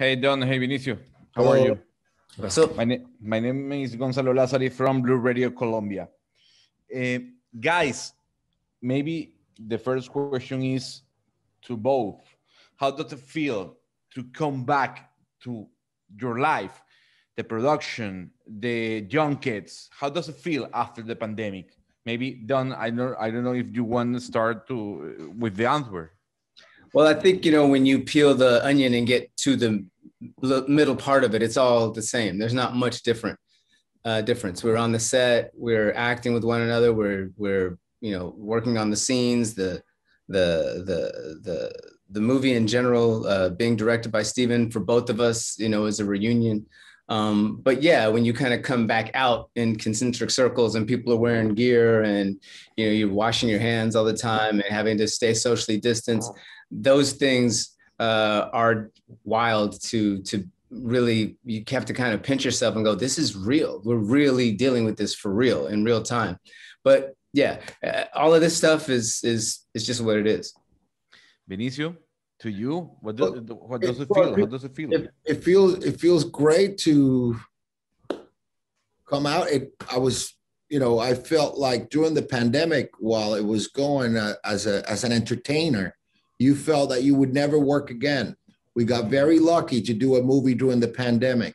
Hey, Don. Hey, Vinicio. How Hello. are you? What's up? My, na my name is Gonzalo Lazari from Blue Radio Colombia. Uh, guys, maybe the first question is to both. How does it feel to come back to your life, the production, the young kids? How does it feel after the pandemic? Maybe Don, I don't, I don't know if you want to start to with the answer. Well, I think you know when you peel the onion and get to the middle part of it, it's all the same. There's not much different uh, difference. We're on the set, we're acting with one another, we're we're you know working on the scenes, the the the the the movie in general, uh, being directed by Steven for both of us, you know, is a reunion. Um, but yeah, when you kind of come back out in concentric circles and people are wearing gear and you know you're washing your hands all the time and having to stay socially distanced, those things uh, are wild to to really you have to kind of pinch yourself and go this is real we're really dealing with this for real in real time but yeah uh, all of this stuff is is is just what it is benicio to you what does, well, what does it, it feel how does it feel it, it feels it feels great to come out it i was you know i felt like during the pandemic while it was going uh, as a as an entertainer you felt that you would never work again. We got very lucky to do a movie during the pandemic.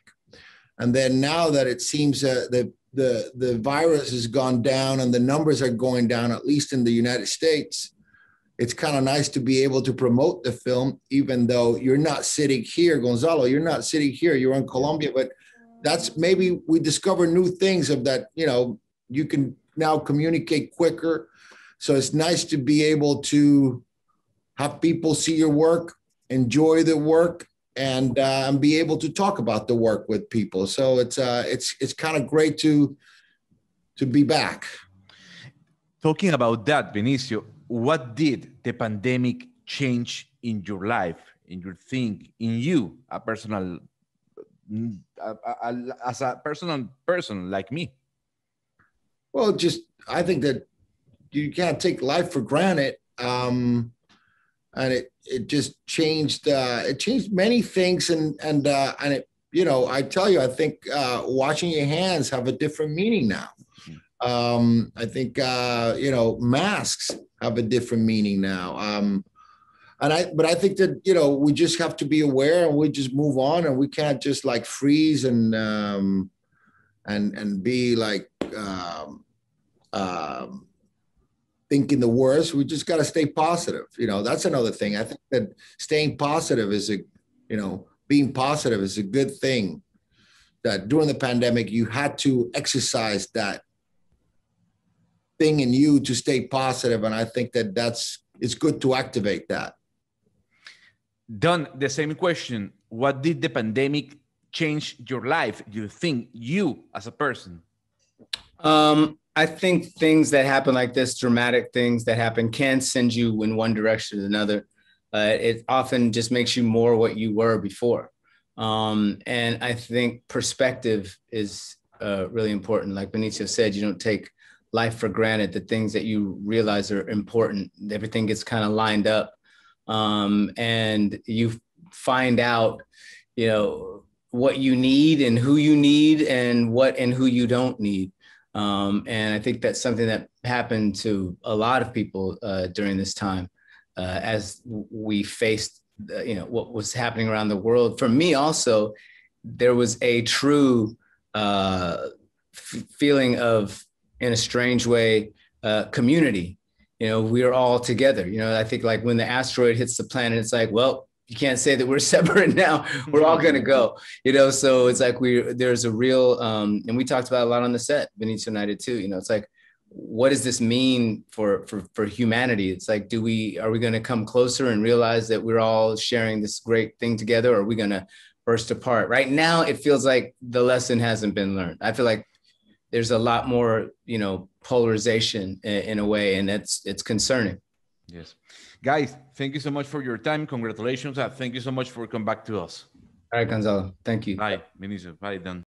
And then now that it seems uh, that the, the virus has gone down and the numbers are going down, at least in the United States, it's kind of nice to be able to promote the film, even though you're not sitting here, Gonzalo, you're not sitting here, you're in Colombia, but that's maybe we discover new things of that, you know, you can now communicate quicker. So it's nice to be able to have people see your work, enjoy the work, and uh, and be able to talk about the work with people. So it's uh, it's it's kind of great to to be back. Talking about that, Benicio, what did the pandemic change in your life, in your thing, in you, a personal, mm, a, as a personal person like me? Well, just I think that you can't take life for granted. Um, and it it just changed uh, it changed many things and and uh, and it you know I tell you I think uh, your hands have a different meaning now. Mm-hmm. Um, I think uh, you know masks have a different meaning now. Um, and I but I think that you know we just have to be aware and we just move on and we can't just like freeze and um, and and be like. Um, um, thinking the worst. We just got to stay positive. You know, that's another thing. I think that staying positive is a, you know, being positive is a good thing. That during the pandemic, you had to exercise that thing in you to stay positive, and I think that that's it's good to activate that. Done the same question. What did the pandemic change your life? Do you think you as a person? Um, I think things that happen like this, dramatic things that happen, can send you in one direction or another. Uh, it often just makes you more what you were before. Um, and I think perspective is uh, really important. Like Benicio said, you don't take life for granted. The things that you realize are important, everything gets kind of lined up. Um, and you find out, you know, what you need and who you need and what and who you don't need. Um, and I think that's something that happened to a lot of people uh, during this time uh, as we faced, uh, you know, what was happening around the world. For me, also, there was a true uh, f- feeling of, in a strange way, uh, community. You know, we are all together. You know, I think like when the asteroid hits the planet, it's like, well, you can't say that we're separate now. We're all going to go, you know? So it's like, we, there's a real, um, and we talked about a lot on the set, Benicio United too, you know, it's like, what does this mean for, for, for humanity? It's like, do we, are we going to come closer and realize that we're all sharing this great thing together? Or are we going to burst apart right now? It feels like the lesson hasn't been learned. I feel like there's a lot more, you know, polarization in, in a way, and that's, it's concerning. Yes. Guys, thank you so much for your time. Congratulations. Uh, thank you so much for coming back to us. All right, Gonzalo. Thank you. Bye. Benicio. Bye, Dan.